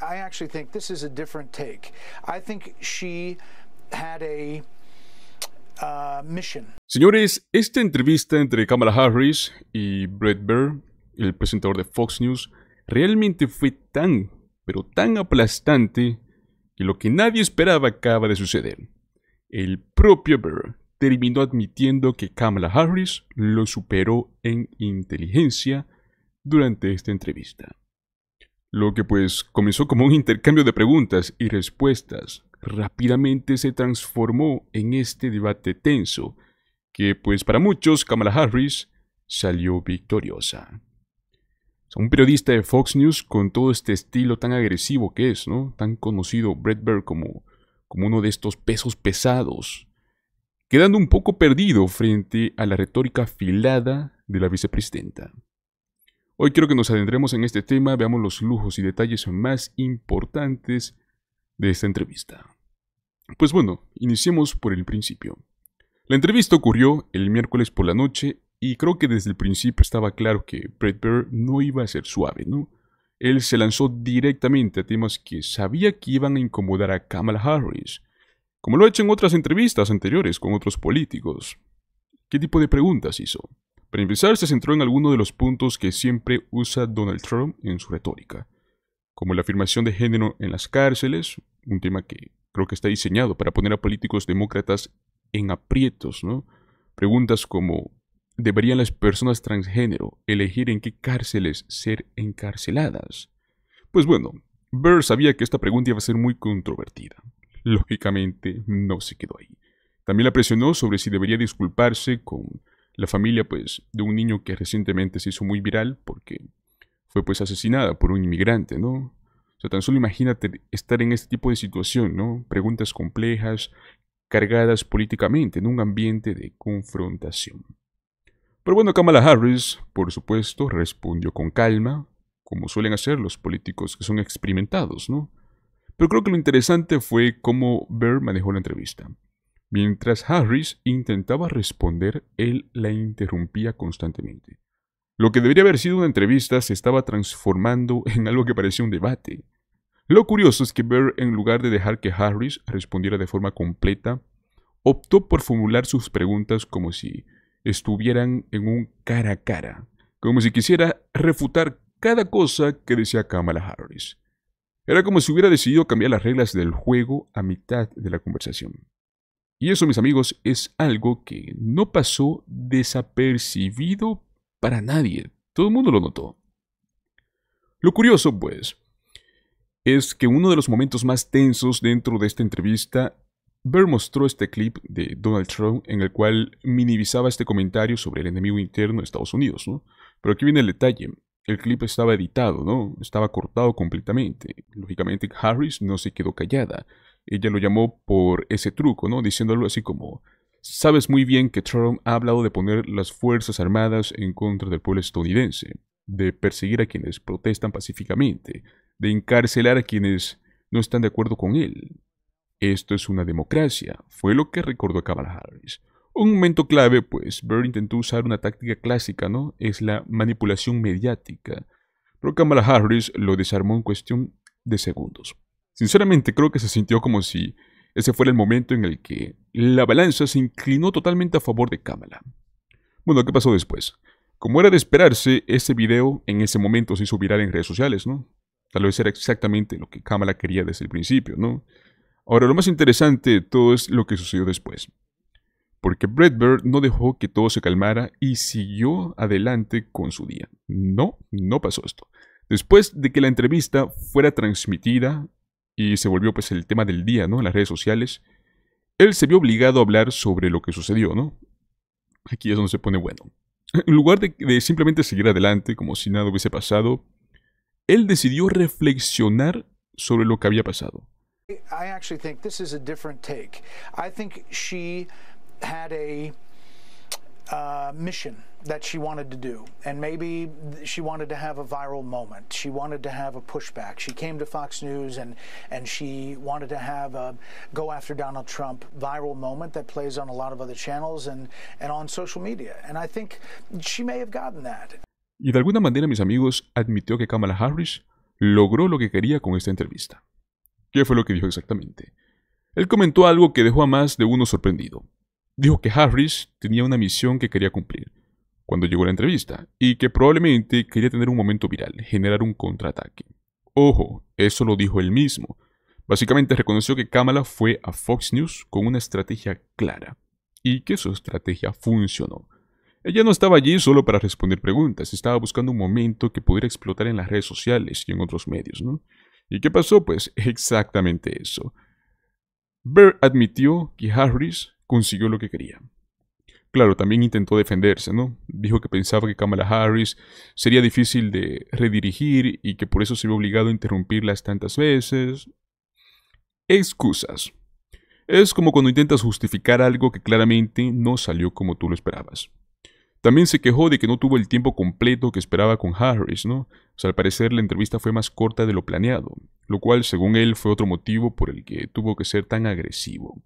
I actually think this is a different take. I think she had a uh, Señores, esta entrevista entre Kamala Harris y Brett Baer, el presentador de Fox News, realmente fue tan, pero tan aplastante que lo que nadie esperaba acaba de suceder. El propio Baer terminó admitiendo que Kamala Harris lo superó en inteligencia durante esta entrevista. Lo que pues comenzó como un intercambio de preguntas y respuestas, rápidamente se transformó en este debate tenso, que pues para muchos Kamala Harris salió victoriosa. Un periodista de Fox News con todo este estilo tan agresivo que es, ¿no? Tan conocido Brett como, como uno de estos pesos pesados, quedando un poco perdido frente a la retórica afilada de la vicepresidenta. Hoy quiero que nos adentremos en este tema, veamos los lujos y detalles más importantes de esta entrevista. Pues bueno, iniciemos por el principio. La entrevista ocurrió el miércoles por la noche y creo que desde el principio estaba claro que Brett no iba a ser suave, ¿no? Él se lanzó directamente a temas que sabía que iban a incomodar a Kamala Harris, como lo ha hecho en otras entrevistas anteriores con otros políticos. ¿Qué tipo de preguntas hizo? Para empezar, se centró en algunos de los puntos que siempre usa Donald Trump en su retórica, como la afirmación de género en las cárceles, un tema que creo que está diseñado para poner a políticos demócratas en aprietos, ¿no? Preguntas como ¿deberían las personas transgénero elegir en qué cárceles ser encarceladas? Pues bueno, Burr sabía que esta pregunta iba a ser muy controvertida. Lógicamente, no se quedó ahí. También la presionó sobre si debería disculparse con la familia pues de un niño que recientemente se hizo muy viral porque fue pues asesinada por un inmigrante, ¿no? O sea, tan solo imagínate estar en este tipo de situación, ¿no? Preguntas complejas, cargadas políticamente, en un ambiente de confrontación. Pero bueno, Kamala Harris, por supuesto, respondió con calma, como suelen hacer los políticos que son experimentados, ¿no? Pero creo que lo interesante fue cómo Bear manejó la entrevista. Mientras Harris intentaba responder, él la interrumpía constantemente. Lo que debería haber sido una entrevista se estaba transformando en algo que parecía un debate. Lo curioso es que ver en lugar de dejar que Harris respondiera de forma completa, optó por formular sus preguntas como si estuvieran en un cara a cara, como si quisiera refutar cada cosa que decía Kamala Harris. Era como si hubiera decidido cambiar las reglas del juego a mitad de la conversación. Y eso, mis amigos, es algo que no pasó desapercibido para nadie. Todo el mundo lo notó. Lo curioso, pues, es que uno de los momentos más tensos dentro de esta entrevista, Bear mostró este clip de Donald Trump en el cual minimizaba este comentario sobre el enemigo interno de Estados Unidos, Pero aquí viene el detalle. El clip estaba editado, ¿no? Estaba cortado completamente. Lógicamente, Harris no se quedó callada, ella lo llamó por ese truco, ¿no? Diciéndolo así como, sabes muy bien que Trump ha hablado de poner las Fuerzas Armadas en contra del pueblo estadounidense, de perseguir a quienes protestan pacíficamente, de encarcelar a quienes no están de acuerdo con él. Esto es una democracia, fue lo que recordó Kamala Harris. Un momento clave, pues Bird intentó usar una táctica clásica, ¿no? Es la manipulación mediática. Pero Kamala Harris lo desarmó en cuestión de segundos. Sinceramente creo que se sintió como si ese fuera el momento en el que la balanza se inclinó totalmente a favor de Kamala. Bueno, ¿qué pasó después? Como era de esperarse, ese video en ese momento se hizo viral en redes sociales, ¿no? Tal vez era exactamente lo que Kamala quería desde el principio, ¿no? Ahora, lo más interesante de todo es lo que sucedió después. Porque Brett Bird no dejó que todo se calmara y siguió adelante con su día. No, no pasó esto. Después de que la entrevista fuera transmitida y se volvió pues el tema del día, ¿no? En las redes sociales. Él se vio obligado a hablar sobre lo que sucedió, ¿no? Aquí es donde se pone bueno. En lugar de, simplemente seguir adelante como si nada hubiese pasado, él decidió reflexionar sobre lo que había pasado. I actually think this is a different take. I think she had a uh, that she wanted to do. And maybe she wanted to have a viral moment. She wanted to have a pushback. She came to Fox News and, and she wanted to have a go after Donald Trump viral moment that plays on a lot of other channels and, and on social media. And I think she may have gotten that. Y de alguna manera, mis amigos, admitió que Kamala Harris logró lo que quería con esta entrevista. ¿Qué fue lo que dijo exactamente? Él comentó algo que dejó a más de uno sorprendido. Dijo que Harris tenía una misión que quería cumplir, cuando llegó la entrevista y que probablemente quería tener un momento viral, generar un contraataque. Ojo, eso lo dijo él mismo. Básicamente reconoció que Kamala fue a Fox News con una estrategia clara y que su estrategia funcionó. Ella no estaba allí solo para responder preguntas, estaba buscando un momento que pudiera explotar en las redes sociales y en otros medios, ¿no? ¿Y qué pasó? Pues exactamente eso. Burr admitió que Harris consiguió lo que quería, Claro, también intentó defenderse, ¿no? Dijo que pensaba que Kamala Harris sería difícil de redirigir y que por eso se vio obligado a interrumpirlas tantas veces. Excusas. Es como cuando intentas justificar algo que claramente no salió como tú lo esperabas. También se quejó de que no tuvo el tiempo completo que esperaba con Harris, ¿no? O sea, al parecer la entrevista fue más corta de lo planeado, lo cual, según él, fue otro motivo por el que tuvo que ser tan agresivo.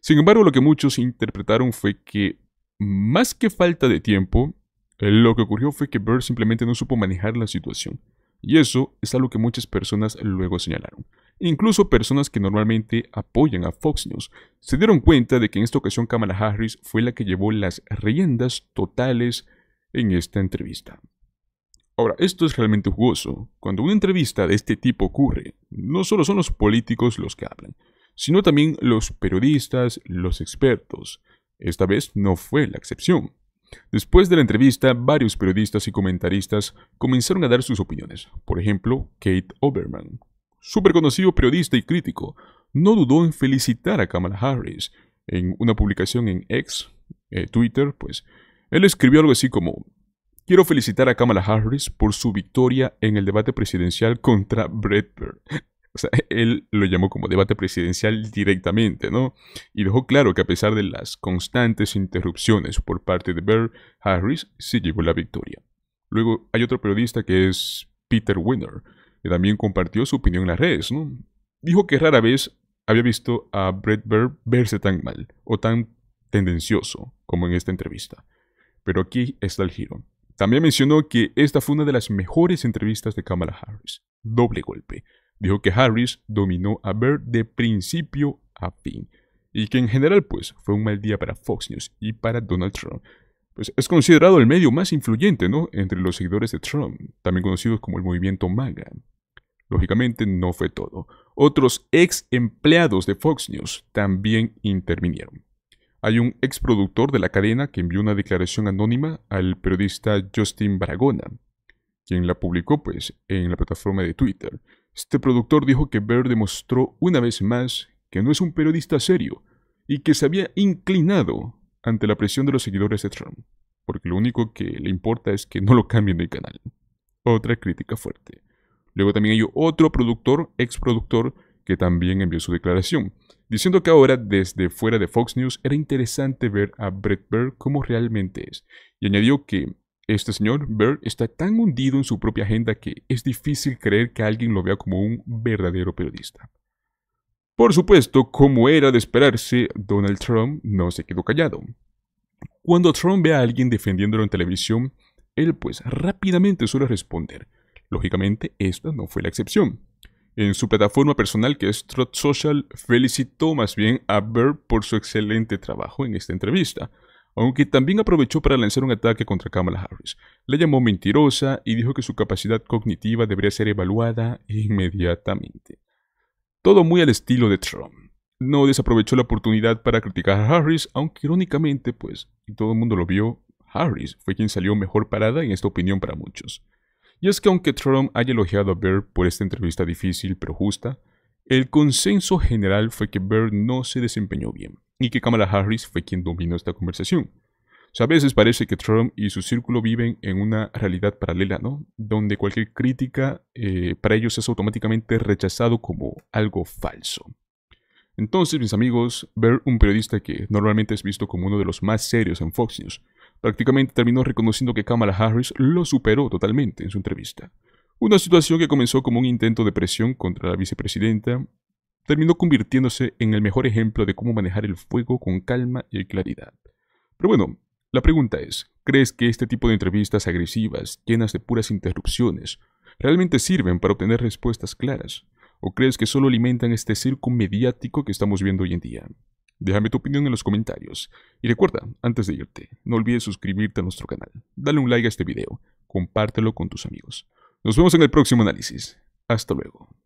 Sin embargo, lo que muchos interpretaron fue que más que falta de tiempo, eh, lo que ocurrió fue que Bird simplemente no supo manejar la situación. Y eso es algo que muchas personas luego señalaron. Incluso personas que normalmente apoyan a Fox News se dieron cuenta de que en esta ocasión Kamala Harris fue la que llevó las riendas totales en esta entrevista. Ahora, esto es realmente jugoso. Cuando una entrevista de este tipo ocurre, no solo son los políticos los que hablan, sino también los periodistas, los expertos, esta vez no fue la excepción. Después de la entrevista, varios periodistas y comentaristas comenzaron a dar sus opiniones. Por ejemplo, Kate Oberman, súper conocido periodista y crítico, no dudó en felicitar a Kamala Harris en una publicación en X, eh, Twitter, pues él escribió algo así como, quiero felicitar a Kamala Harris por su victoria en el debate presidencial contra Brett él lo llamó como debate presidencial directamente, ¿no? Y dejó claro que a pesar de las constantes interrupciones por parte de Bear, Harris sí llevó la victoria. Luego hay otro periodista que es Peter Winner, que también compartió su opinión en las redes, ¿no? Dijo que rara vez había visto a Brett Burr verse tan mal o tan tendencioso como en esta entrevista. Pero aquí está el giro. También mencionó que esta fue una de las mejores entrevistas de Kamala Harris. Doble golpe. Dijo que Harris dominó a Baird de principio a fin y que en general pues fue un mal día para Fox News y para Donald Trump. Pues es considerado el medio más influyente, ¿no? Entre los seguidores de Trump, también conocidos como el movimiento MAGA. Lógicamente no fue todo. Otros ex empleados de Fox News también intervinieron. Hay un ex productor de la cadena que envió una declaración anónima al periodista Justin Baragona, quien la publicó pues en la plataforma de Twitter. Este productor dijo que Bird demostró una vez más que no es un periodista serio y que se había inclinado ante la presión de los seguidores de Trump, porque lo único que le importa es que no lo cambien de canal. Otra crítica fuerte. Luego también hay otro productor, ex productor, que también envió su declaración, diciendo que ahora desde fuera de Fox News era interesante ver a Brett cómo como realmente es, y añadió que este señor, Bird, está tan hundido en su propia agenda que es difícil creer que alguien lo vea como un verdadero periodista. Por supuesto, como era de esperarse, Donald Trump no se quedó callado. Cuando Trump ve a alguien defendiéndolo en televisión, él pues rápidamente suele responder. Lógicamente, esta no fue la excepción. En su plataforma personal que es Trot Social, felicitó más bien a Bird por su excelente trabajo en esta entrevista, aunque también aprovechó para lanzar un ataque contra Kamala Harris. La llamó mentirosa y dijo que su capacidad cognitiva debería ser evaluada inmediatamente. Todo muy al estilo de Trump. No desaprovechó la oportunidad para criticar a Harris, aunque irónicamente, pues, y todo el mundo lo vio, Harris fue quien salió mejor parada en esta opinión para muchos. Y es que aunque Trump haya elogiado a Bird por esta entrevista difícil pero justa, el consenso general fue que Bird no se desempeñó bien y que Kamala Harris fue quien dominó esta conversación. a veces parece que Trump y su círculo viven en una realidad paralela, ¿no? Donde cualquier crítica eh, para ellos es automáticamente rechazado como algo falso. Entonces, mis amigos, ver un periodista que normalmente es visto como uno de los más serios en Fox News, prácticamente terminó reconociendo que Kamala Harris lo superó totalmente en su entrevista. Una situación que comenzó como un intento de presión contra la vicepresidenta terminó convirtiéndose en el mejor ejemplo de cómo manejar el fuego con calma y claridad. Pero bueno, la pregunta es, ¿crees que este tipo de entrevistas agresivas, llenas de puras interrupciones, realmente sirven para obtener respuestas claras? ¿O crees que solo alimentan este circo mediático que estamos viendo hoy en día? Déjame tu opinión en los comentarios. Y recuerda, antes de irte, no olvides suscribirte a nuestro canal, dale un like a este video, compártelo con tus amigos. Nos vemos en el próximo análisis. Hasta luego.